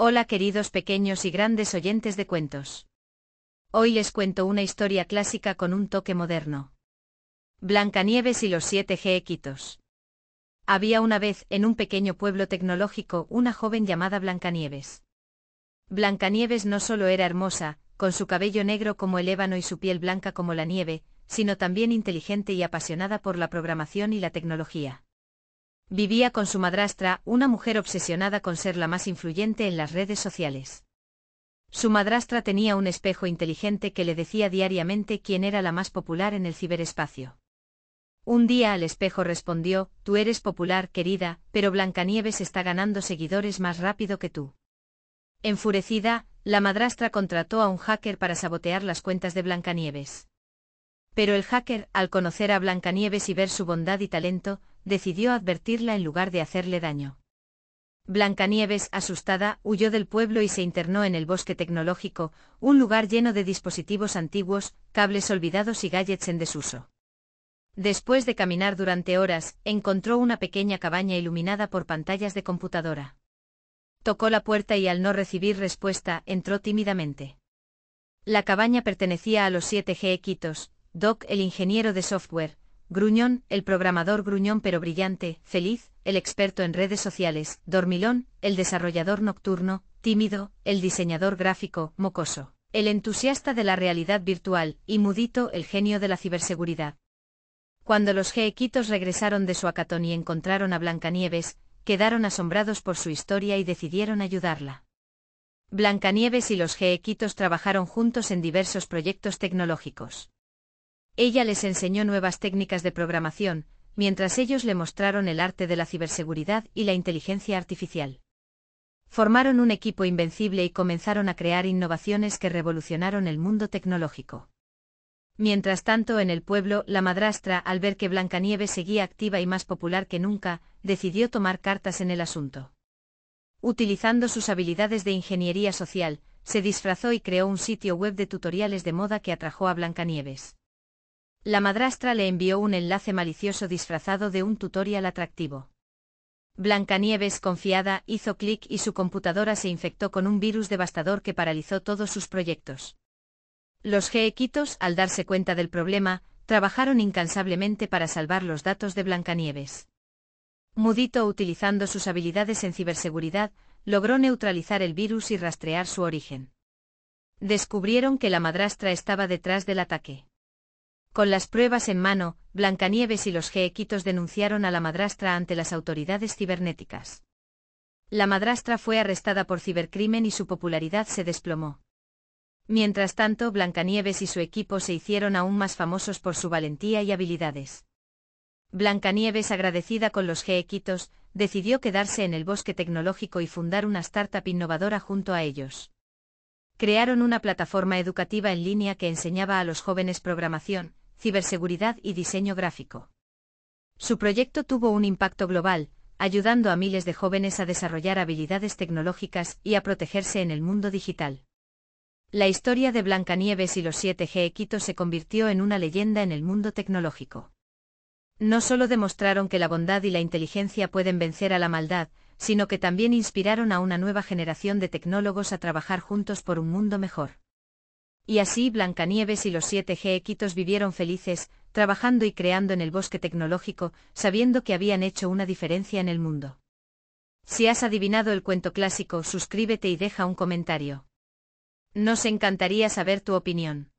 Hola queridos pequeños y grandes oyentes de cuentos. Hoy les cuento una historia clásica con un toque moderno. Blancanieves y los siete G-equitos. Había una vez, en un pequeño pueblo tecnológico, una joven llamada Blancanieves. Blancanieves no solo era hermosa, con su cabello negro como el ébano y su piel blanca como la nieve, sino también inteligente y apasionada por la programación y la tecnología. Vivía con su madrastra, una mujer obsesionada con ser la más influyente en las redes sociales. Su madrastra tenía un espejo inteligente que le decía diariamente quién era la más popular en el ciberespacio. Un día al espejo respondió, Tú eres popular, querida, pero Blancanieves está ganando seguidores más rápido que tú. Enfurecida, la madrastra contrató a un hacker para sabotear las cuentas de Blancanieves. Pero el hacker, al conocer a Blancanieves y ver su bondad y talento, decidió advertirla en lugar de hacerle daño. Blancanieves, asustada, huyó del pueblo y se internó en el bosque tecnológico, un lugar lleno de dispositivos antiguos, cables olvidados y gadgets en desuso. Después de caminar durante horas, encontró una pequeña cabaña iluminada por pantallas de computadora. Tocó la puerta y al no recibir respuesta, entró tímidamente. La cabaña pertenecía a los siete G-Equitos, Doc el ingeniero de software, Gruñón, el programador gruñón pero brillante, feliz, el experto en redes sociales, dormilón, el desarrollador nocturno, tímido, el diseñador gráfico, mocoso, el entusiasta de la realidad virtual, y mudito, el genio de la ciberseguridad. Cuando los jeequitos regresaron de su acatón y encontraron a Blancanieves, quedaron asombrados por su historia y decidieron ayudarla. Blancanieves y los jeequitos trabajaron juntos en diversos proyectos tecnológicos. Ella les enseñó nuevas técnicas de programación, mientras ellos le mostraron el arte de la ciberseguridad y la inteligencia artificial. Formaron un equipo invencible y comenzaron a crear innovaciones que revolucionaron el mundo tecnológico. Mientras tanto, en el pueblo, la madrastra, al ver que Blancanieves seguía activa y más popular que nunca, decidió tomar cartas en el asunto. Utilizando sus habilidades de ingeniería social, se disfrazó y creó un sitio web de tutoriales de moda que atrajo a Blancanieves. La madrastra le envió un enlace malicioso disfrazado de un tutorial atractivo. Blancanieves, confiada, hizo clic y su computadora se infectó con un virus devastador que paralizó todos sus proyectos. Los jequitos al darse cuenta del problema, trabajaron incansablemente para salvar los datos de Blancanieves. Mudito, utilizando sus habilidades en ciberseguridad, logró neutralizar el virus y rastrear su origen. Descubrieron que la madrastra estaba detrás del ataque. Con las pruebas en mano, Blancanieves y los geekitos denunciaron a la madrastra ante las autoridades cibernéticas. La madrastra fue arrestada por cibercrimen y su popularidad se desplomó. Mientras tanto, Blancanieves y su equipo se hicieron aún más famosos por su valentía y habilidades. Blancanieves, agradecida con los geekitos, decidió quedarse en el bosque tecnológico y fundar una startup innovadora junto a ellos. Crearon una plataforma educativa en línea que enseñaba a los jóvenes programación, ciberseguridad y diseño gráfico. Su proyecto tuvo un impacto global, ayudando a miles de jóvenes a desarrollar habilidades tecnológicas y a protegerse en el mundo digital. La historia de Blancanieves y los 7G Equitos se convirtió en una leyenda en el mundo tecnológico. No solo demostraron que la bondad y la inteligencia pueden vencer a la maldad, sino que también inspiraron a una nueva generación de tecnólogos a trabajar juntos por un mundo mejor. Y así Blancanieves y los siete equitos vivieron felices, trabajando y creando en el bosque tecnológico, sabiendo que habían hecho una diferencia en el mundo. Si has adivinado el cuento clásico, suscríbete y deja un comentario. Nos encantaría saber tu opinión.